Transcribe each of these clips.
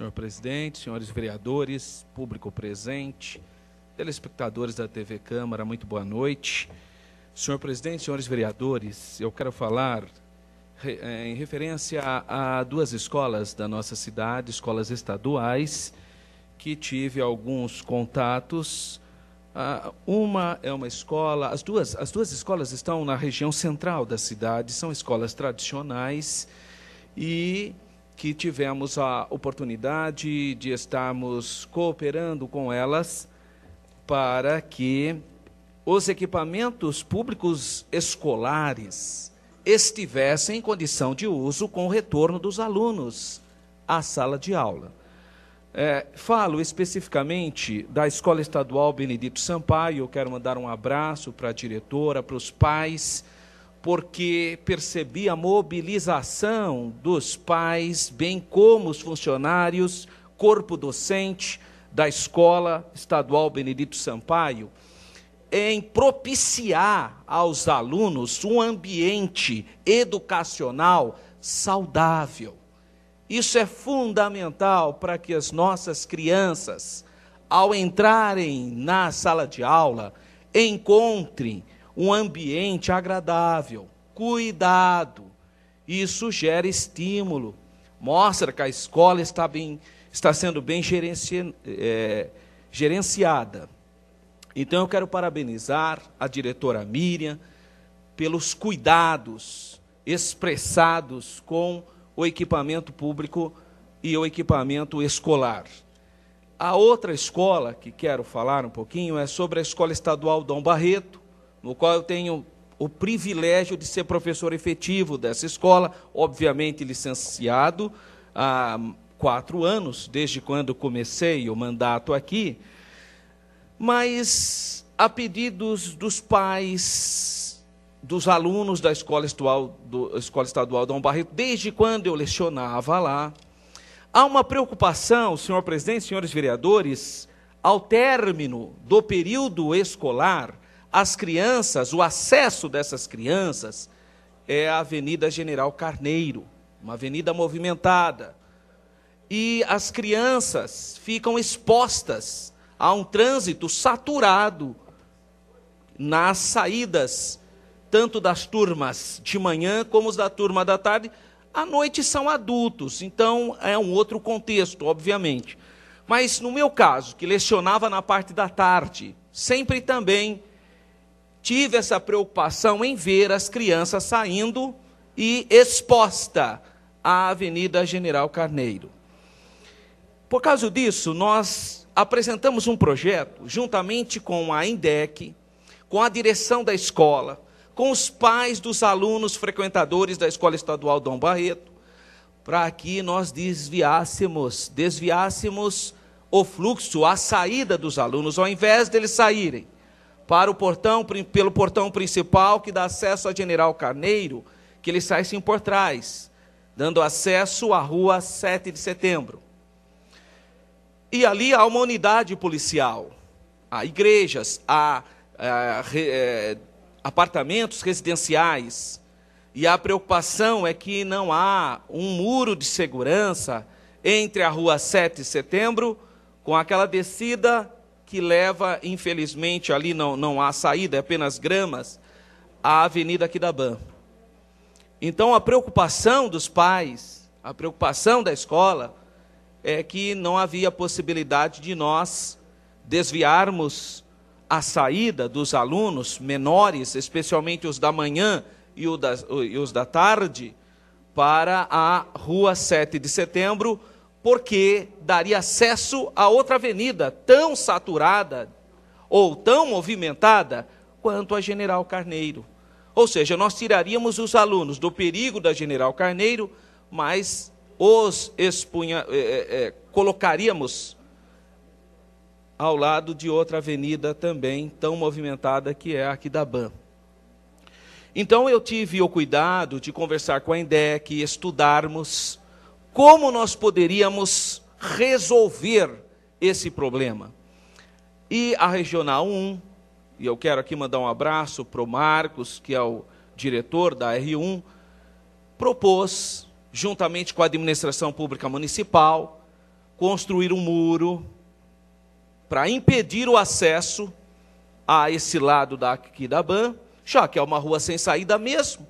senhor presidente, senhores vereadores, público presente, telespectadores da TV Câmara, muito boa noite. Senhor presidente, senhores vereadores, eu quero falar eh, em referência a, duas escolas da nossa cidade, escolas estaduais, que tive alguns contatos. Ah, uma é uma escola, as duas, as duas escolas estão na região central da cidade, são escolas tradicionais e que tivemos a oportunidade de estarmos cooperando com elas para que os equipamentos públicos escolares estivessem em condição de uso com o retorno dos alunos à sala de aula. É, falo especificamente da Escola Estadual Benedito Sampaio. Eu quero mandar um abraço para a diretora, para os pais porque percebi a mobilização dos pais, bem como os funcionários, corpo docente da Escola Estadual Benedito Sampaio, em propiciar aos alunos um ambiente educacional saudável. Isso é fundamental para que as nossas crianças, ao entrarem na sala de aula, encontrem um ambiente agradável, cuidado. Isso gera estímulo, mostra que a escola está, bem, está sendo bem gerenci, é, gerenciada. Então eu quero parabenizar a diretora Miriam pelos cuidados expressados com o equipamento público e o equipamento escolar. A outra escola que quero falar um pouquinho é sobre a Escola Estadual Dom Barreto, no qual eu tenho o privilégio de ser professor efetivo dessa escola, obviamente licenciado há quatro anos, desde quando comecei o mandato aqui, mas a pedidos dos pais, dos alunos da Escola Estadual, do, Escola Estadual Dom Barreto, desde quando eu lecionava lá, há uma preocupação, senhor presidente, senhores vereadores, ao término do período escolar, as crianças, o acesso dessas crianças é a Avenida General Carneiro, uma avenida movimentada. E as crianças ficam expostas a um trânsito saturado nas saídas, tanto das turmas de manhã como da turma da tarde. À noite são adultos, então é um outro contexto, obviamente. Mas no meu caso, que lecionava na parte da tarde, sempre também tive essa preocupação em ver as crianças saindo e exposta à Avenida General Carneiro. Por causa disso, nós apresentamos um projeto juntamente com a INDEC, com a direção da escola, com os pais dos alunos frequentadores da Escola Estadual Dom Barreto, para que nós desviássemos, desviássemos o fluxo, a saída dos alunos, ao invés deles saírem para o portão pelo portão principal que dá acesso a General Carneiro, que ele sai sim por trás, dando acesso à Rua 7 de Setembro. E ali há uma unidade policial, há igrejas, há, há eh, é, eh, apartamentos residenciais. E a preocupação é que não há um muro de segurança entre a rua 7 de setembro, com aquela descida que leva, infelizmente, ali não, não há saída, é apenas gramas, à Avenida Quidaban. Então a preocupação dos pais, a preocupação da escola, é que não havia possibilidade de nós desviarmos a saída dos alunos menores, especialmente os da manhã e, e os da tarde, para a Rua 7 de Setembro, porque daria acesso a outra avenida tão saturada ou tão movimentada quanto a General Carneiro. Ou seja, nós tiraríamos os alunos do perigo da General Carneiro, mas os expunha, é, é, é colocaríamos ao lado de outra avenida também tão movimentada que é a Bam. Então eu tive o cuidado de conversar com a INDEC, estudarmos como nós poderíamos resolver esse problema. E a Regional 1, e eu quero aqui mandar um abraço para o Marcos, que é o diretor da R1, propôs, juntamente com a administração pública municipal, construir um muro para impedir o acesso a esse lado daqui da BAN, já que é uma rua sem saída mesmo.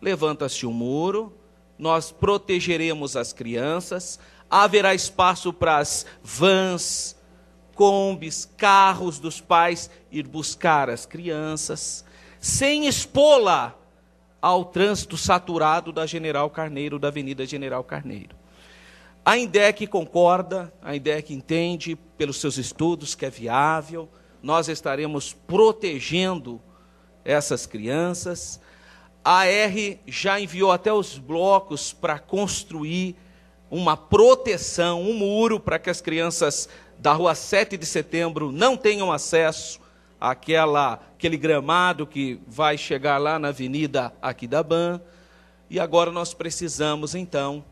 Levanta-se um muro, nós protegeremos as crianças, haverá espaço para as vans, combis, carros dos pais ir buscar as crianças, sem expô-la ao trânsito saturado da General Carneiro, da Avenida General Carneiro. A INDEC concorda, a INDEC entende, pelos seus estudos, que é viável, nós estaremos protegendo essas crianças, a AR já enviou até os blocos para construir uma proteção, um muro para que as crianças da rua 7 de setembro não tenham acesso àquela, àquele gramado que vai chegar lá na avenida Aquidaban. E agora nós precisamos, então,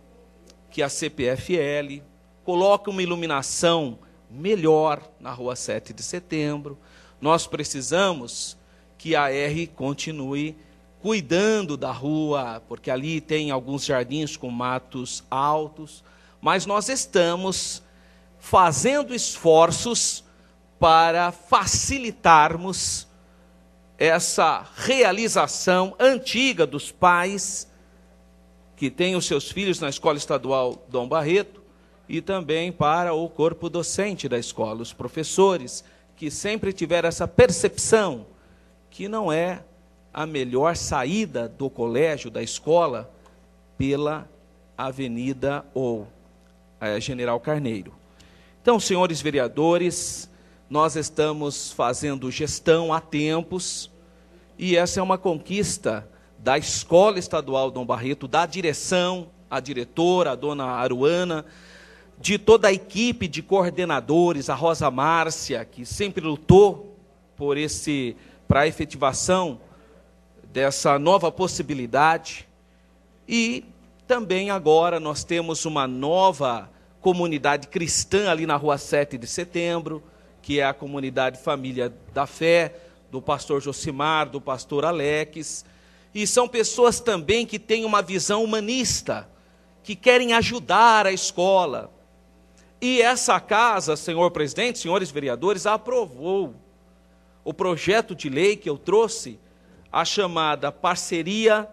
que a CPFL coloque uma iluminação melhor na rua 7 de setembro. Nós precisamos que a R continue cuidando da rua, porque ali tem alguns jardins com matos altos, mas nós estamos fazendo esforços para facilitarmos essa realização antiga dos pais que têm os seus filhos na escola estadual Dom Barreto e também para o corpo docente da escola, os professores, que sempre tiveram essa percepção que não é a melhor saída do colégio, da escola, pela Avenida ou é, General Carneiro. Então, senhores vereadores, nós estamos fazendo gestão há tempos e essa é uma conquista da Escola Estadual Dom Barreto, da direção, a diretora, a dona Aruana, de toda a equipe de coordenadores, a Rosa Márcia, que sempre lutou por esse para a efetivação dessa nova possibilidade. E também agora nós temos uma nova comunidade cristã ali na rua 7 de setembro, que é a comunidade Família da Fé, do pastor Josimar, do pastor Alex. E são pessoas também que têm uma visão humanista, que querem ajudar a escola. E essa casa, senhor presidente, senhores vereadores, aprovou o projeto de lei que eu trouxe a chamada parceria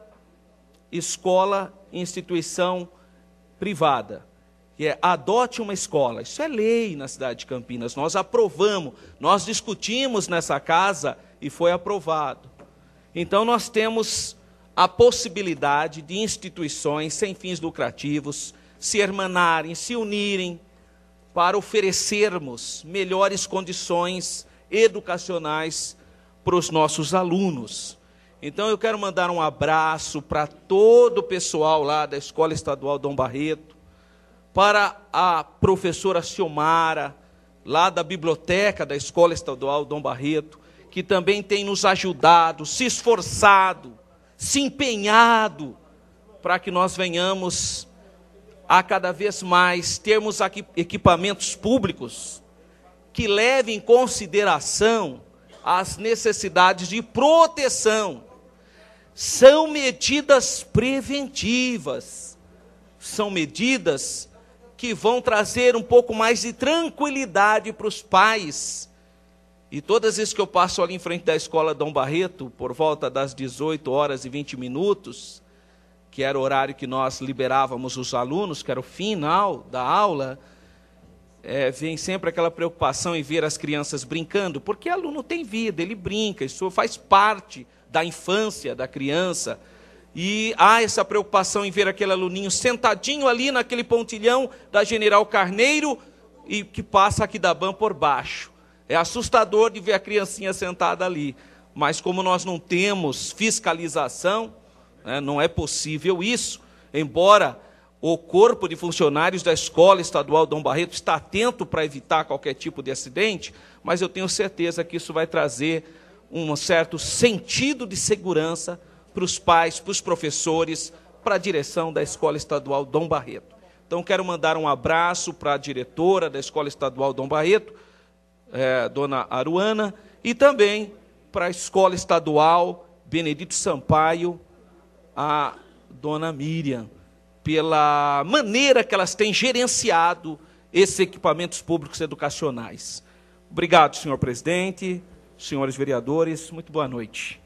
escola-instituição privada, que é adote uma escola. Isso é lei na cidade de Campinas. Nós aprovamos, nós discutimos nessa casa e foi aprovado. Então nós temos a possibilidade de instituições sem fins lucrativos se hermanarem, se unirem para oferecermos melhores condições educacionais para os nossos alunos. Então eu quero mandar um abraço para todo o pessoal lá da Escola Estadual Dom Barreto, para a professora Ciomara lá da biblioteca da Escola Estadual Dom Barreto, que também tem nos ajudado, se esforçado, se empenhado para que nós venhamos a cada vez mais termos equipamentos públicos que levem em consideração as necessidades de proteção são medidas preventivas, são medidas que vão trazer um pouco mais de tranquilidade para os pais. E todas as vezes que eu passo ali em frente da escola Dom Barreto, por volta das 18 horas e 20 minutos, que era o horário que nós liberávamos os alunos, que era o final da aula, é, vem sempre aquela preocupação em ver as crianças brincando, porque aluno tem vida, ele brinca, isso faz parte da infância, da criança. E há essa preocupação em ver aquele aluninho sentadinho ali naquele pontilhão da General Carneiro e que passa aqui da ban por baixo. É assustador de ver a criancinha sentada ali. Mas como nós não temos fiscalização, né, não é possível isso. Embora o corpo de funcionários da Escola Estadual Dom Barreto está atento para evitar qualquer tipo de acidente, mas eu tenho certeza que isso vai trazer um certo sentido de segurança para os pais, para os professores, para a direção da Escola Estadual Dom Barreto. Então, quero mandar um abraço para a diretora da Escola Estadual Dom Barreto, é, dona Aruana, e também para a Escola Estadual Benedito Sampaio, a dona Miriam, pela maneira que elas têm gerenciado esses equipamentos públicos educacionais. Obrigado, senhor presidente senhores vereadores, muito boa noite.